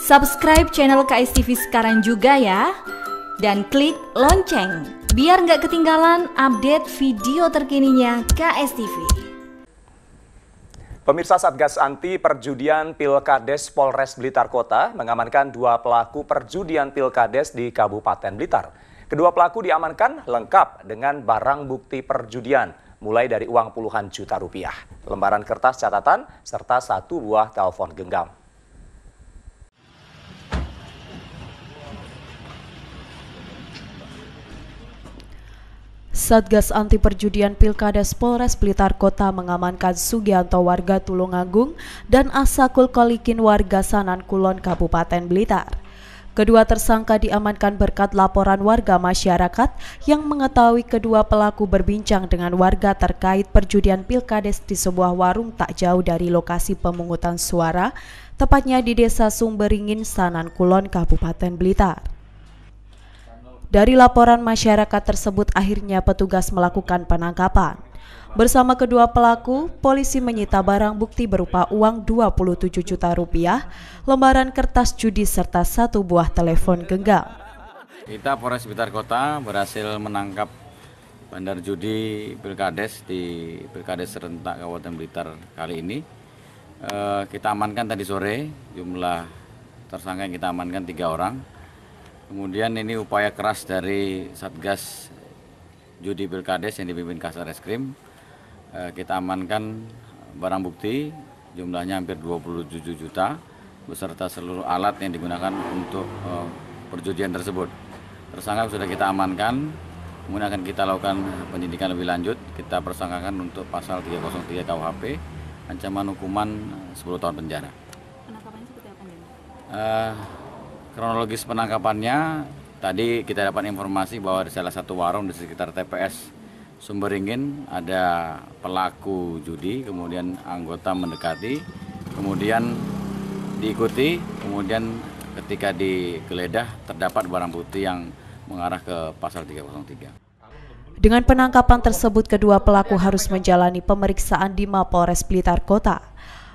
Subscribe channel KSTV sekarang juga ya. Dan klik lonceng, biar nggak ketinggalan update video terkininya KSTV. Pemirsa Satgas Anti Perjudian Pilkades Polres Blitar Kota mengamankan dua pelaku perjudian Pilkades di Kabupaten Blitar. Kedua pelaku diamankan lengkap dengan barang bukti perjudian, mulai dari uang puluhan juta rupiah, lembaran kertas catatan, serta satu buah telepon genggam. Satgas Anti Perjudian Pilkades Polres Blitar Kota mengamankan Sugianto warga Tulungagung dan Asakul Kolikin warga Sanan Kulon Kabupaten Blitar. Kedua tersangka diamankan berkat laporan warga masyarakat yang mengetahui kedua pelaku berbincang dengan warga terkait perjudian pilkades di sebuah warung tak jauh dari lokasi pemungutan suara, tepatnya di Desa Sumberingin, Sanan Kulon, Kabupaten Blitar. Dari laporan masyarakat tersebut akhirnya petugas melakukan penangkapan. Bersama kedua pelaku, polisi menyita barang bukti berupa uang 27 juta rupiah, lembaran kertas judi serta satu buah telepon genggam. Kita Polres Blitar Kota berhasil menangkap bandar judi Pilkades di Pilkades serentak Kabupaten Blitar kali ini. Eh, kita amankan tadi sore jumlah tersangka yang kita amankan tiga orang Kemudian ini upaya keras dari Satgas Judi Pilkades yang dipimpin Kasar Reskrim. Eh, kita amankan barang bukti jumlahnya hampir 27 juta beserta seluruh alat yang digunakan untuk eh, perjudian tersebut. Tersangka sudah kita amankan, kemudian akan kita lakukan penyidikan lebih lanjut. Kita persangkakan untuk pasal 303 KUHP, ancaman hukuman 10 tahun penjara. Penangkapannya seperti apa? Uh, Kronologis penangkapannya, tadi kita dapat informasi bahwa di salah satu warung di sekitar TPS Sumberingin ada pelaku judi, kemudian anggota mendekati, kemudian diikuti, kemudian ketika digeledah terdapat barang bukti yang mengarah ke pasal 303. Dengan penangkapan tersebut, kedua pelaku harus menjalani pemeriksaan di Mapolres Blitar Kota.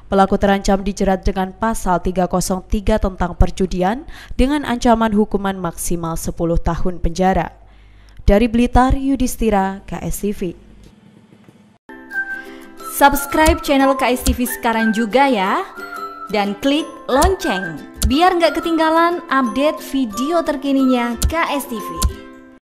Pelaku terancam dijerat dengan pasal 303 tentang perjudian dengan ancaman hukuman maksimal 10 tahun penjara. Dari Blitar, Yudhistira, KSTV. Subscribe channel KSTV sekarang juga ya, dan klik lonceng biar nggak ketinggalan update video terkininya KSTV.